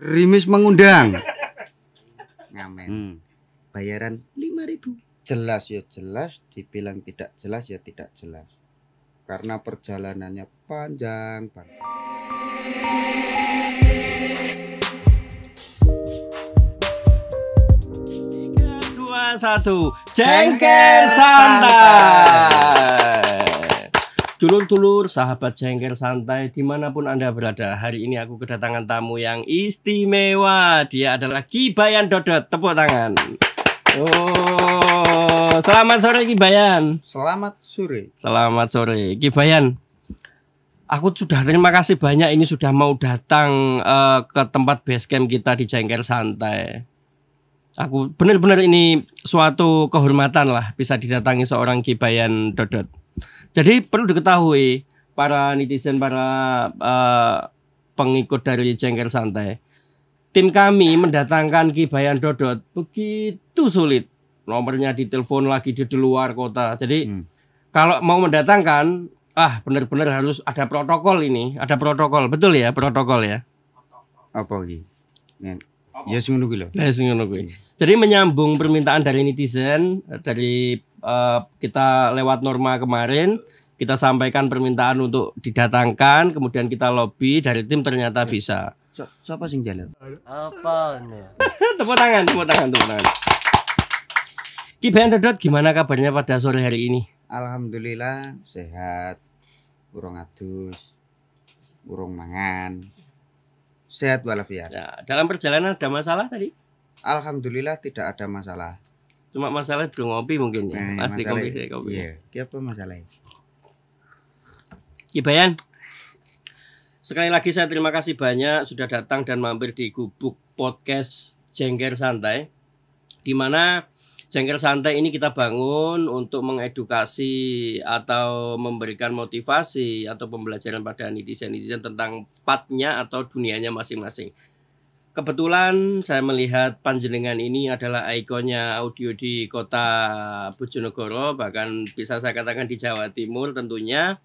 Rimis mengundang. Ngamen. Hmm. Bayaran 5000. Jelas ya jelas, dibilang tidak jelas ya tidak jelas. Karena perjalanannya panjang banget. dua, satu. Jengkel santai. Dulur-dulur, sahabat jengkel santai dimanapun Anda berada Hari ini aku kedatangan tamu yang istimewa Dia adalah Kibayan Dodot Tepuk tangan Oh, selamat sore Kibayan. Selamat sore. Selamat sore Kibayan. Aku sudah terima kasih banyak ini sudah mau datang uh, ke tempat basecamp kita di Jengker Santai. Aku benar-benar ini suatu kehormatan lah bisa didatangi seorang Kibayan Dodot. Jadi perlu diketahui para netizen, para uh, pengikut dari Cengker Santai. Tim kami mendatangkan Ki Bayan Dodot begitu sulit. Nomornya ditelepon lagi di luar kota. Jadi hmm. kalau mau mendatangkan, ah benar-benar harus ada protokol ini. Ada protokol, betul ya protokol ya. Apa lagi? Ya yes, ya, hmm. Jadi menyambung permintaan dari netizen dari Eh, kita lewat norma kemarin kita sampaikan permintaan untuk didatangkan kemudian kita lobby dari tim ternyata iya. bisa so, siapa sih jalan apa tepuk tangan tepuk tangan tepuk tangan Ki Dodot gimana kabarnya pada sore hari ini? Alhamdulillah sehat, Burung adus, burung mangan, sehat walafiat. Ya, dalam perjalanan ada masalah tadi? Alhamdulillah tidak ada masalah. Cuma masalah dulu ngopi mungkin ya. Nah, Mas kopi saya kopi. Iya, apa masalahnya? Bayan. Sekali lagi saya terima kasih banyak sudah datang dan mampir di Gubuk Podcast Jengger Santai. Di mana Jengger Santai ini kita bangun untuk mengedukasi atau memberikan motivasi atau pembelajaran pada netizen-netizen tentang patnya atau dunianya masing-masing. Kebetulan saya melihat Panjenengan ini adalah ikonnya audio di kota Bojonegoro, bahkan bisa saya katakan di Jawa Timur tentunya.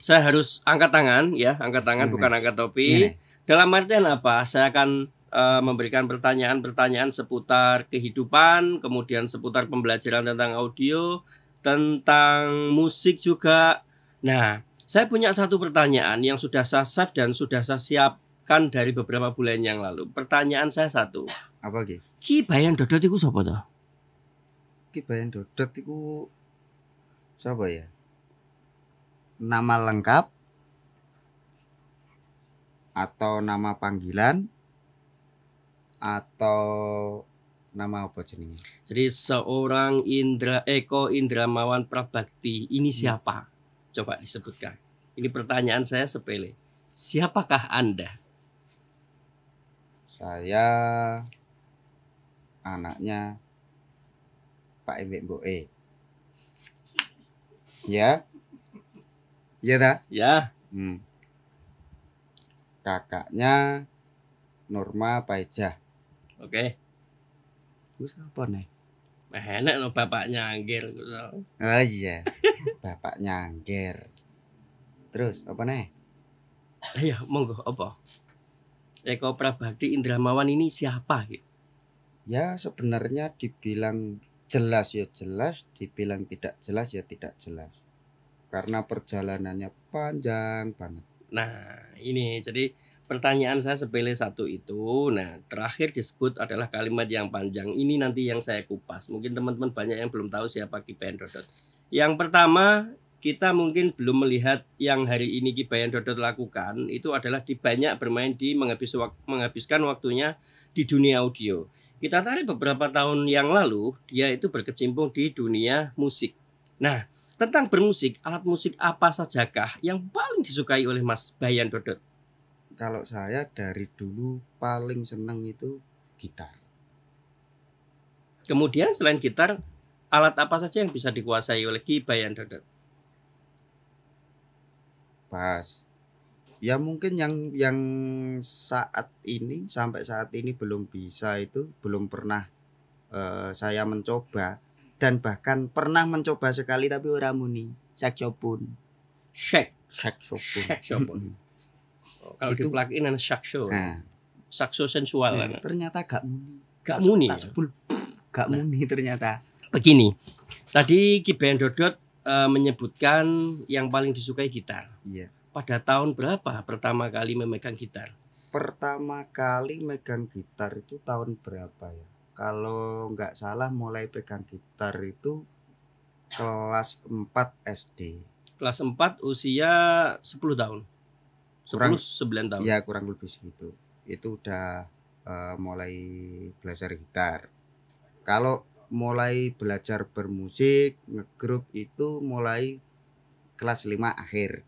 Saya harus angkat tangan ya, angkat tangan hmm. bukan angkat topi. Hmm. Dalam artian apa? Saya akan uh, memberikan pertanyaan-pertanyaan seputar kehidupan, kemudian seputar pembelajaran tentang audio, tentang musik juga. Nah, saya punya satu pertanyaan yang sudah saya save dan sudah saya siap kan dari beberapa bulan yang lalu. Pertanyaan saya satu. Apa lagi? Ki Bayan Dodot itu siapa tuh? Ki Bayan Dodot itu siapa ya? Nama lengkap atau nama panggilan atau nama apa jenisnya? Jadi seorang Indra Eko Indramawan Prabakti ini hmm. siapa? Coba disebutkan. Ini pertanyaan saya sepele. Siapakah Anda? saya anaknya Pak Emek Boe. Ya. ya dah? Ya. Hmm. Kakaknya Norma Paeja. Oke. Okay. Wis apa nih? Eh, enak no bapaknya angger Oh iya. bapaknya angger. Terus apa nih? Eh, Ayo iya, monggo apa? Eko Prabakti Indramawan ini siapa ya? ya sebenarnya dibilang jelas ya jelas, dibilang tidak jelas ya tidak jelas. Karena perjalanannya panjang banget. Nah, ini jadi pertanyaan saya sepele satu itu. Nah, terakhir disebut adalah kalimat yang panjang. Ini nanti yang saya kupas. Mungkin teman-teman banyak yang belum tahu siapa Ki Yang pertama, kita mungkin belum melihat yang hari ini Kibayan Dodot lakukan itu adalah di banyak bermain di menghabis wak, menghabiskan waktunya di dunia audio. Kita tarik beberapa tahun yang lalu dia itu berkecimpung di dunia musik. Nah, tentang bermusik, alat musik apa sajakah yang paling disukai oleh Mas Bayan Dodot? Kalau saya dari dulu paling senang itu gitar. Kemudian selain gitar, alat apa saja yang bisa dikuasai oleh Ki Bayan Dodot? bahas ya mungkin yang yang saat ini sampai saat ini belum bisa itu belum pernah uh, saya mencoba dan bahkan pernah mencoba sekali tapi orang muni saksofon cek cek saksofon kalau di plug in sakso nah, sakso sensual nah, ternyata gak muni gak muni tak ya? gak nah. muni ternyata begini tadi Ki Dodot uh, menyebutkan yang paling disukai gitar. Iya. Pada tahun berapa pertama kali memegang gitar? Pertama kali megang gitar itu tahun berapa ya? Kalau nggak salah mulai pegang gitar itu kelas 4 SD. Kelas 4 usia 10 tahun. 10 kurang, 9 tahun. Ya, kurang lebih segitu. Itu udah uh, mulai belajar gitar. Kalau mulai belajar bermusik ngegrup itu mulai kelas 5 akhir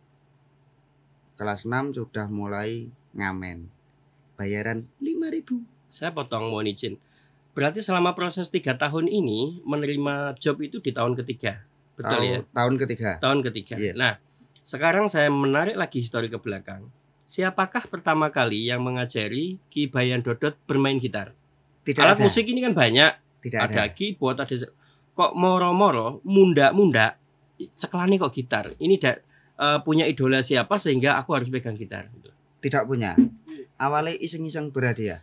kelas 6 sudah mulai ngamen bayaran 5000 saya potong mohon izin berarti selama proses tiga tahun ini menerima job itu di tahun ketiga betul tahun, ya tahun ketiga tahun ketiga yeah. nah sekarang saya menarik lagi histori ke belakang siapakah pertama kali yang mengajari Ki Bayan Dodot bermain gitar tidak alat ada. musik ini kan banyak tidak ada. lagi buat ada kok moro-moro, munda-munda, ceklani kok gitar. Ini da, uh, punya idola siapa sehingga aku harus pegang gitar. Gitu. Tidak punya. Awalnya iseng-iseng ya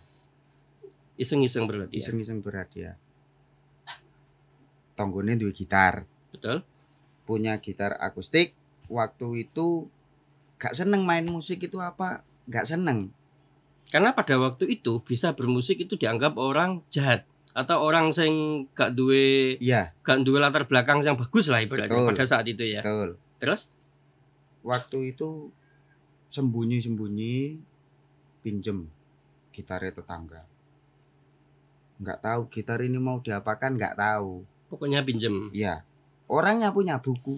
Iseng-iseng berhadiah. Iseng-iseng ya Tonggone dua gitar. Betul. Punya gitar akustik. Waktu itu gak seneng main musik itu apa? Gak seneng. Karena pada waktu itu bisa bermusik itu dianggap orang jahat atau orang sing gak duwe ya. gak duwe latar belakang yang bagus lah ibaratnya Betul. pada saat itu ya. Betul. Terus waktu itu sembunyi-sembunyi pinjem gitar tetangga. Nggak tahu gitar ini mau diapakan nggak tahu. Pokoknya pinjem. Iya. Orangnya punya buku,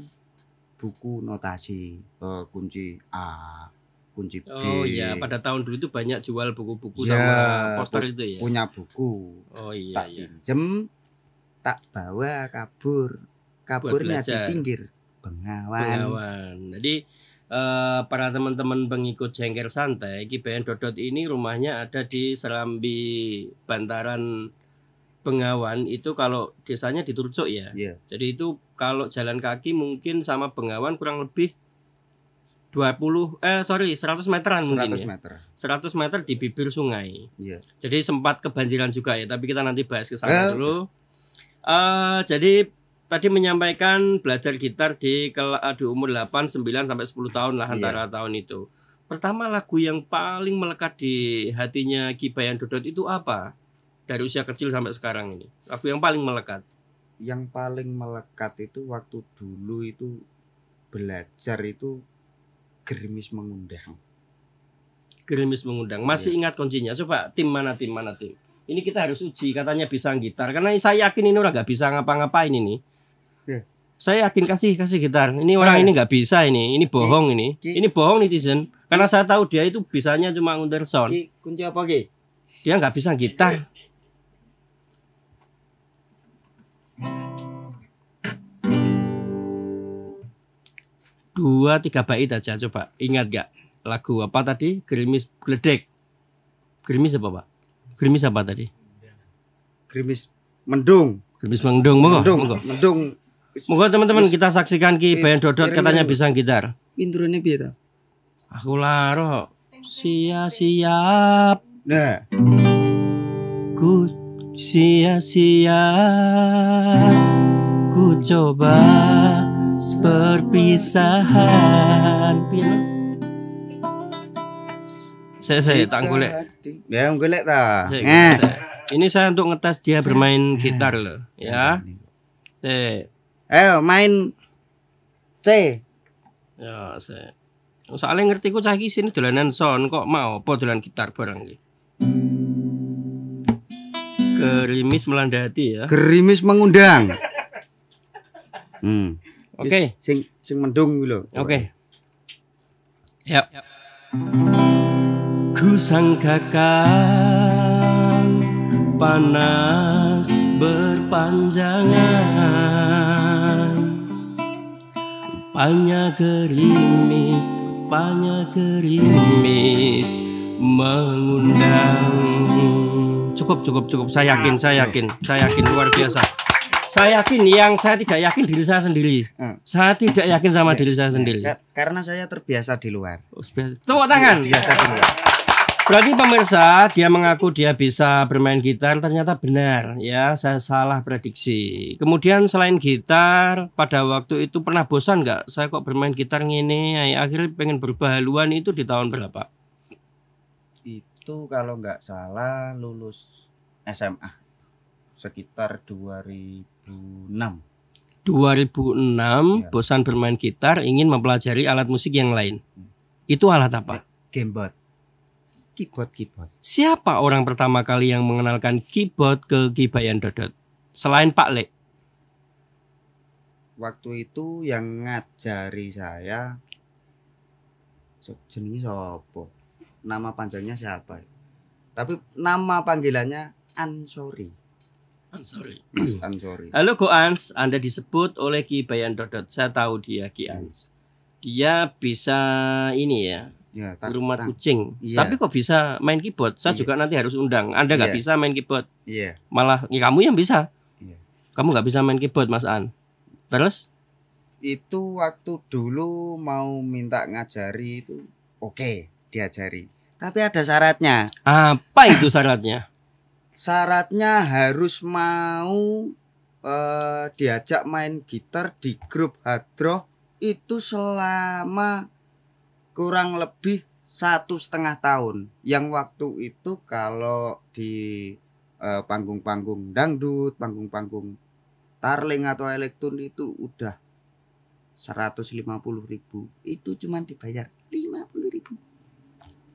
buku notasi uh, kunci A, kunci B. Oh iya, pada tahun dulu itu banyak jual buku-buku ya, sama poster itu ya. Punya buku. Oh iya. Tak iya. tak bawa kabur. Kaburnya di pinggir Bengawan. Bengawan. Jadi uh, para teman-teman pengikut Jengker Santai, Kibayan Dodot ini rumahnya ada di Serambi Bantaran Bengawan itu kalau desanya di ya. Yeah. Jadi itu kalau jalan kaki mungkin sama Bengawan kurang lebih 20 eh sorry 100 meteran 100 mungkin 100 ya. meter. Ya. 100 meter di bibir sungai. Iya. Jadi sempat kebanjiran juga ya, tapi kita nanti bahas ke sana eh. dulu. Uh, jadi tadi menyampaikan belajar gitar di eh, di umur 8, 9 sampai 10 tahun lah iya. antara yeah. tahun itu. Pertama lagu yang paling melekat di hatinya Kibayan Dodot itu apa? Dari usia kecil sampai sekarang ini. Lagu yang paling melekat. Yang paling melekat itu waktu dulu itu belajar itu gerimis mengundang. Gerimis mengundang. Masih iya. ingat kuncinya? Coba tim mana tim mana tim. Ini kita harus uji katanya bisa gitar karena saya yakin ini orang nggak bisa ngapa-ngapain ini. Ya. Saya yakin kasih kasih gitar. Ini orang ya. ini nggak bisa ini. Ini bohong ini. Ki, ini bohong netizen. Karena ki, saya tahu dia itu bisanya cuma ngundang sound. Ki, kunci apa ki? Dia nggak bisa gitar. dua tiga bait aja coba ingat gak lagu apa tadi gerimis gledek gerimis apa pak gerimis apa tadi gerimis mendung gerimis mendung monggo mendung monggo, mendung. monggo teman-teman kita saksikan ki Bayan Dodot katanya bisa gitar introne ini biar aku laro sia-siap nah ku sia-siap ku coba perpisahan saya saya tak golek ya golek ta eh. ini saya untuk ngetes dia bermain gitar loh ya eh main C ya saya soalnya ngerti kok cah sini dolanan son kok mau apa dolan gitar bareng iki gerimis melanda hati ya gerimis mengundang hmm Oke. Sing sing mendung lho. Oke. Okay. Yap. yep. Kusangkakan panas berpanjangan Panya gerimis, panya gerimis Mengundang Cukup, cukup, cukup Saya yakin, nah, saya nah. yakin, saya yakin luar biasa saya yakin yang saya tidak yakin diri saya sendiri. Hmm. Saya tidak yakin sama ya, diri saya ya, sendiri. Ya, karena saya terbiasa di luar. Oh, Tepuk tangan. Iya, Biasa di luar. Berarti pemirsa, dia mengaku dia bisa bermain gitar, ternyata benar ya, saya salah prediksi. Kemudian selain gitar, pada waktu itu pernah bosan nggak? Saya kok bermain gitar ngini, akhirnya pengen berubah haluan itu di tahun berapa? Itu kalau nggak salah lulus SMA sekitar 2000 2006. 2006 ya. bosan bermain gitar ingin mempelajari alat musik yang lain. Itu alat apa? Gamebot. Nah, keyboard, keyboard. Siapa orang pertama kali yang mengenalkan keyboard ke Kibayan Dodot? Selain Pak Lek. Waktu itu yang ngajari saya jenis jenenge Nama panjangnya siapa? Tapi nama panggilannya Ansori. Ansori. Ansori. Halo Ko Ans, Anda disebut oleh Ki Bayan Dodot. Saya tahu dia Ki iya. Ans. Dia bisa ini ya, ya rumah kucing. Iya. Tapi kok bisa main keyboard? Saya iya. juga nanti harus undang. Anda nggak bisa main keyboard. Iya. Malah ya kamu yang bisa. Kamu nggak bisa main keyboard, Mas An. Terus? Itu waktu dulu mau minta ngajari itu, oke okay, diajari. Tapi ada syaratnya. Apa itu syaratnya? syaratnya harus mau uh, diajak main gitar di grup hadroh itu selama kurang lebih satu setengah tahun yang waktu itu kalau di eh, panggung-panggung uh, dangdut panggung-panggung tarling atau elektron itu udah 150 ribu itu cuman dibayar 50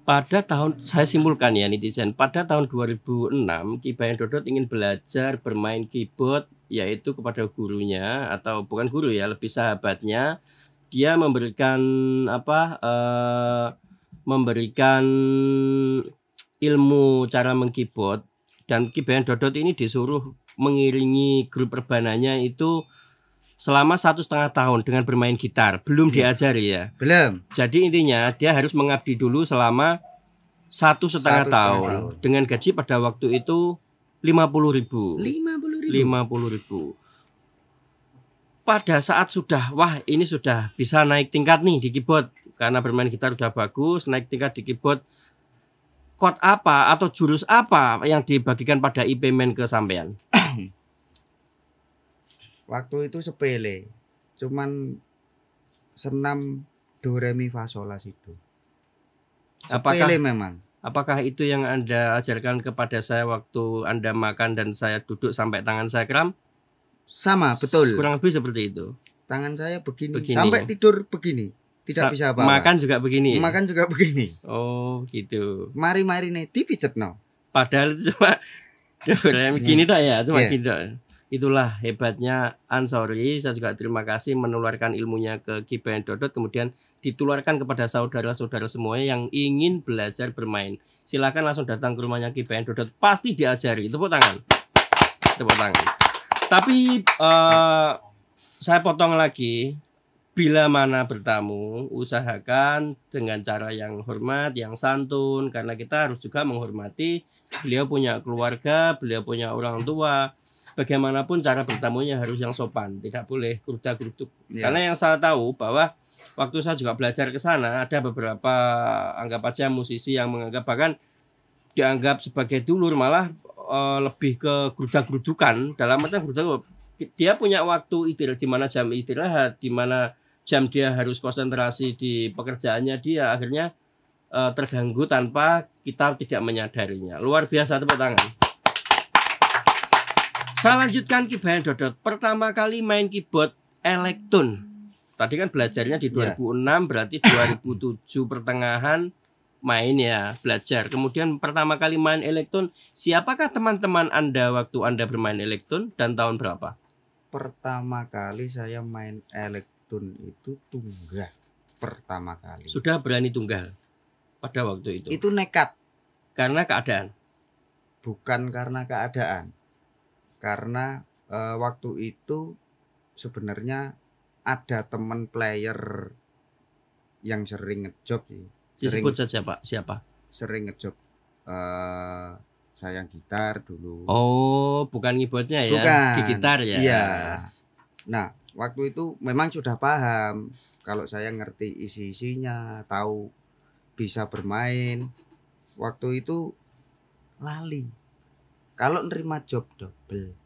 pada tahun saya simpulkan ya netizen pada tahun 2006 Kibayan Dodot ingin belajar bermain keyboard yaitu kepada gurunya atau bukan guru ya lebih sahabatnya dia memberikan apa uh, memberikan ilmu cara mengkeyboard dan Kibayan Dodot ini disuruh mengiringi grup perbananya itu selama satu setengah tahun dengan bermain gitar belum yeah. diajari ya belum jadi intinya dia harus mengabdi dulu selama satu setengah, satu setengah tahun. tahun dengan gaji pada waktu itu lima puluh ribu lima puluh ribu pada saat sudah wah ini sudah bisa naik tingkat nih di keyboard karena bermain gitar sudah bagus naik tingkat di keyboard chord apa atau jurus apa yang dibagikan pada IP ke sampean waktu itu sepele cuman senam do re mi fa sol la si do sepele apakah, memang apakah itu yang anda ajarkan kepada saya waktu anda makan dan saya duduk sampai tangan saya kram sama betul kurang lebih seperti itu tangan saya begini, begini. sampai tidur begini tidak Sa bisa apa, apa makan juga begini makan juga begini oh gitu mari mari nih dipijet no padahal itu cuma Gini tak ya, cuma yeah. gini Itulah hebatnya Ansori. Saya juga terima kasih menularkan ilmunya ke Kipen Dodot kemudian ditularkan kepada saudara-saudara semuanya yang ingin belajar bermain. Silakan langsung datang ke rumahnya Kipen Dodot. Pasti diajari. Tepuk tangan. Tepuk tangan. Tapi uh, saya potong lagi bila mana bertamu, usahakan dengan cara yang hormat, yang santun, karena kita harus juga menghormati beliau punya keluarga, beliau punya orang tua, bagaimanapun cara bertamunya harus yang sopan, tidak boleh keruda kerutuk. Ya. Karena yang saya tahu bahwa waktu saya juga belajar ke sana ada beberapa anggap aja musisi yang menganggap bahkan dianggap sebagai dulur malah e, lebih ke geruda gerudukan dalam artian geruda dia punya waktu istirahat di mana jam istirahat di mana jam dia harus konsentrasi di pekerjaannya dia akhirnya e, terganggu tanpa kita tidak menyadarinya luar biasa tepuk tangan saya lanjutkan Ki Dodot. Pertama kali main keyboard elektron. Tadi kan belajarnya di 2006 iya. yeah. berarti 2007 pertengahan main ya, belajar. Kemudian pertama kali main elektron, siapakah teman-teman Anda waktu Anda bermain elektron dan tahun berapa? Pertama kali saya main elektron itu tunggal pertama kali. Sudah berani tunggal pada waktu itu. Itu nekat karena keadaan. Bukan karena keadaan karena uh, waktu itu sebenarnya ada teman player yang sering ngejob sih. Disebut saja Pak, siapa? Sering ngejob uh, sayang gitar dulu. Oh, bukan keyboardnya ya? Bukan. Di gitar ya? Iya. Nah, waktu itu memang sudah paham kalau saya ngerti isi-isinya, tahu bisa bermain. Waktu itu lali kalau nerima job double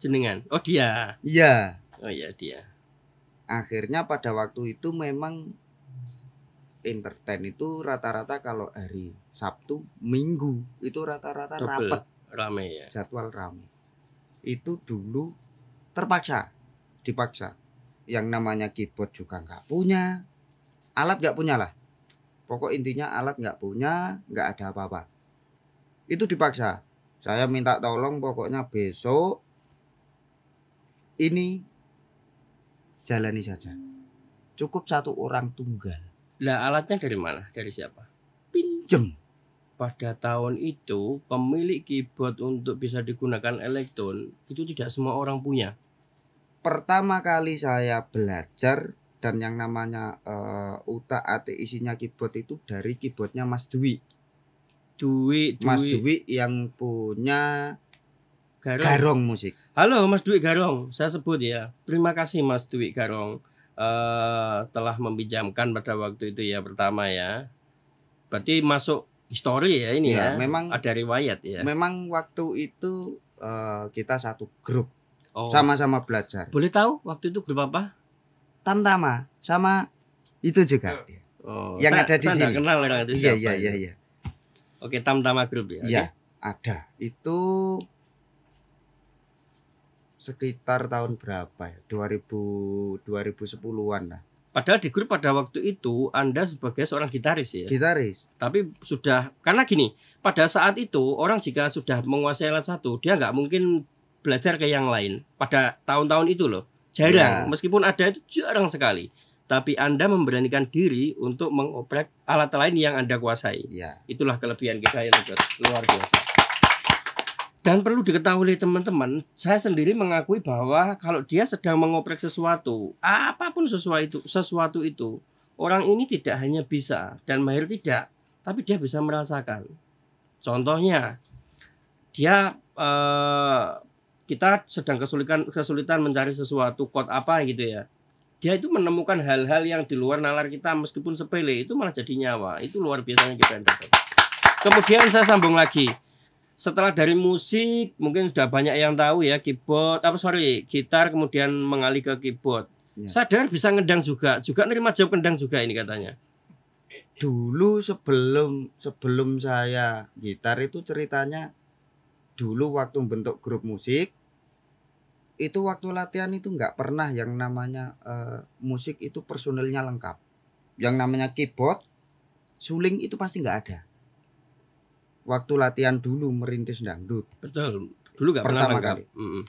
jenengan oh dia iya oh iya dia akhirnya pada waktu itu memang entertain itu rata-rata kalau hari Sabtu Minggu itu rata-rata rapat rame ya jadwal rame itu dulu terpaksa dipaksa yang namanya keyboard juga nggak punya alat nggak punya lah pokok intinya alat nggak punya nggak ada apa-apa itu dipaksa saya minta tolong pokoknya besok ini jalani saja. Cukup satu orang tunggal. Lah alatnya dari mana? Dari siapa? Pinjem. Pada tahun itu pemilik keyboard untuk bisa digunakan elektron itu tidak semua orang punya. Pertama kali saya belajar dan yang namanya uh, utak atik isinya keyboard itu dari keyboardnya Mas Dwi Dwi, Dwi. Mas Dwi yang punya Garong. Garong musik. Halo Mas Dwi Garong, saya sebut ya. Terima kasih Mas Dwi Garong uh, telah meminjamkan pada waktu itu ya pertama ya. Berarti masuk histori ya ini ya. ya. Memang ada riwayat ya. Memang waktu itu uh, kita satu grup. Oh. Sama-sama oh. belajar. Boleh tahu waktu itu grup apa? Tantama sama itu juga. Oh, yang saya, ada di saya sini. kenal orang itu iya, Iya iya iya. Oke, Tamtama grup ya. Iya, ada. Itu sekitar tahun berapa ya? 2000 2010-an lah. Padahal di grup pada waktu itu Anda sebagai seorang gitaris ya. Gitaris. Tapi sudah karena gini, pada saat itu orang jika sudah menguasai alat satu, dia nggak mungkin belajar ke yang lain pada tahun-tahun itu loh. Jarang, ya. meskipun ada itu jarang sekali tapi Anda memberanikan diri untuk mengoprek alat lain yang Anda kuasai. Ya. Itulah kelebihan kita yang luar biasa. Dan perlu diketahui oleh teman-teman, saya sendiri mengakui bahwa kalau dia sedang mengoprek sesuatu, apapun sesuatu itu, sesuatu itu, orang ini tidak hanya bisa dan mahir tidak, tapi dia bisa merasakan. Contohnya, dia eh, kita sedang kesulitan kesulitan mencari sesuatu kod apa gitu ya dia itu menemukan hal-hal yang di luar nalar kita meskipun sepele itu malah jadi nyawa itu luar biasanya kita yang dapat kemudian saya sambung lagi setelah dari musik mungkin sudah banyak yang tahu ya keyboard apa sorry gitar kemudian mengalih ke keyboard ya. sadar bisa ngedang juga juga nerima jawab ngedang juga ini katanya dulu sebelum sebelum saya gitar itu ceritanya dulu waktu bentuk grup musik itu waktu latihan itu nggak pernah yang namanya uh, musik itu personilnya lengkap yang namanya keyboard suling itu pasti nggak ada waktu latihan dulu merintis dangdut betul dulu nggak pertama pernah kali mm -hmm.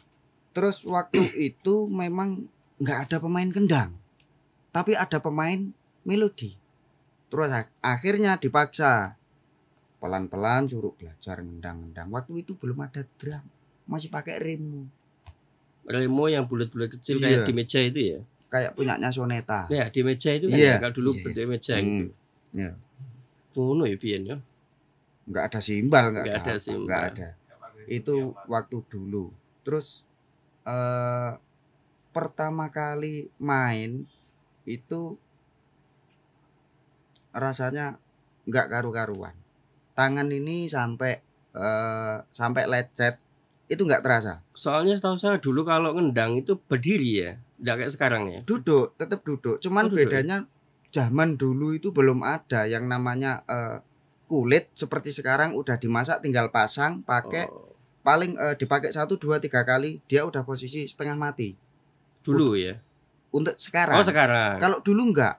terus waktu itu memang nggak ada pemain kendang tapi ada pemain melodi terus akhirnya dipaksa pelan-pelan suruh belajar ngendang-ngendang waktu itu belum ada drum masih pakai rimu remo yang bulat-bulat kecil iya. kayak di meja itu ya kayak punyanya soneta ya di meja itu kan yeah. dulu yeah. bentuk meja hmm. itu ya ngono ya pian ya nggak ada simbal enggak ada, ada simbal. nggak ada itu waktu dulu terus eh, pertama kali main itu rasanya enggak karu-karuan tangan ini sampai eh, sampai lecet itu nggak terasa. Soalnya setahu saya dulu kalau ngendang itu berdiri ya, nggak kayak sekarang ya. Duduk, tetap duduk. Cuman oh, duduk ya? bedanya zaman dulu itu belum ada yang namanya uh, kulit seperti sekarang udah dimasak tinggal pasang pakai oh. paling uh, dipakai satu dua tiga kali dia udah posisi setengah mati. Dulu ya. Untuk sekarang. Oh sekarang. Kalau dulu nggak.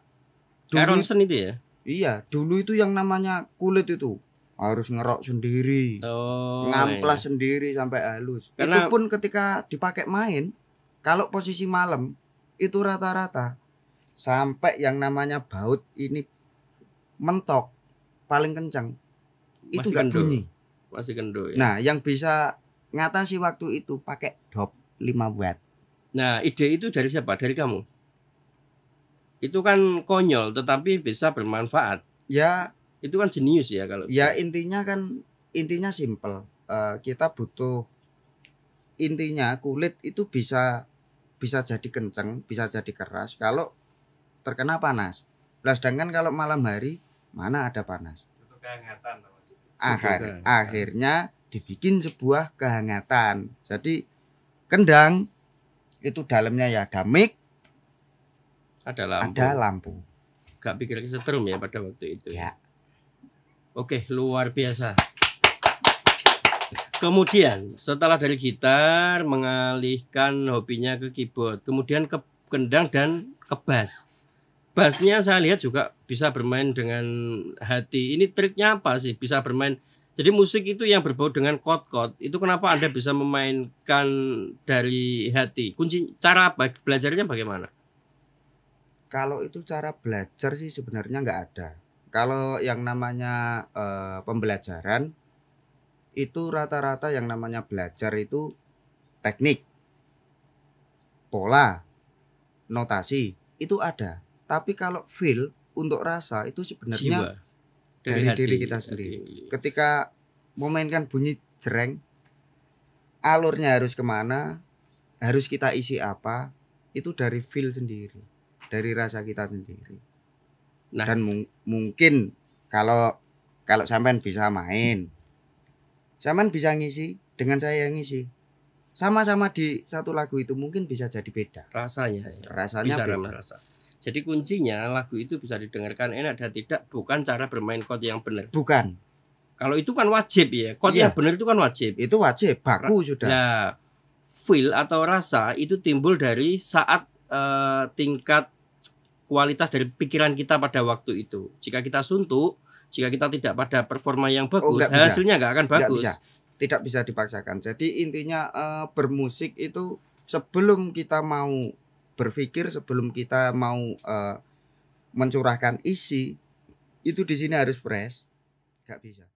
Dulu, itu ya. Iya, dulu itu yang namanya kulit itu harus ngerok sendiri, oh, ngamplas iya. sendiri sampai halus. Karena... Itu pun ketika dipakai main, kalau posisi malam itu rata-rata sampai yang namanya baut ini mentok paling kencang itu nggak bunyi. Masih kendo ya. Nah, yang bisa ngatasi waktu itu pakai dop 5 watt. Nah, ide itu dari siapa? Dari kamu? Itu kan konyol tetapi bisa bermanfaat. Ya, itu kan jenius ya kalau ya bisa. intinya kan intinya simple uh, kita butuh intinya kulit itu bisa bisa jadi kenceng bisa jadi keras kalau terkena panas lah sedangkan kalau malam hari mana ada panas akhir akhirnya dibikin sebuah kehangatan jadi kendang itu dalamnya ya damik ada lampu ada lampu gak pikir setrum ya pada waktu itu ya Oke, luar biasa. Kemudian setelah dari gitar mengalihkan hobinya ke keyboard, kemudian ke kendang dan ke bass. Bassnya saya lihat juga bisa bermain dengan hati. Ini triknya apa sih bisa bermain? Jadi musik itu yang berbau dengan chord kot itu kenapa Anda bisa memainkan dari hati? Kunci cara apa? Belajarnya bagaimana? Kalau itu cara belajar sih sebenarnya nggak ada kalau yang namanya e, pembelajaran itu rata-rata yang namanya belajar itu teknik, pola, notasi itu ada. Tapi kalau feel untuk rasa itu sebenarnya Jiwa. dari, dari hati, diri kita sendiri. Hati. Iya. Ketika memainkan bunyi jereng, alurnya harus kemana, harus kita isi apa, itu dari feel sendiri, dari rasa kita sendiri. Nah. Dan mung mungkin kalau kalau sampean bisa main, sampean bisa ngisi dengan saya yang ngisi. Sama-sama di satu lagu itu mungkin bisa jadi beda. Rasanya. Ya. Rasanya bisa beda. Rasa. Jadi kuncinya lagu itu bisa didengarkan enak dan tidak bukan cara bermain chord yang benar. Bukan. Kalau itu kan wajib ya. Chord iya. yang benar itu kan wajib. Itu wajib, baku Ra sudah. Nah, feel atau rasa itu timbul dari saat uh, tingkat kualitas dari pikiran kita pada waktu itu. Jika kita suntuk, jika kita tidak pada performa yang oh, bagus, oh, gak hasilnya nggak akan bagus. Gak bisa. Tidak bisa dipaksakan. Jadi intinya uh, bermusik itu sebelum kita mau berpikir, sebelum kita mau uh, mencurahkan isi, itu di sini harus fresh. Gak bisa.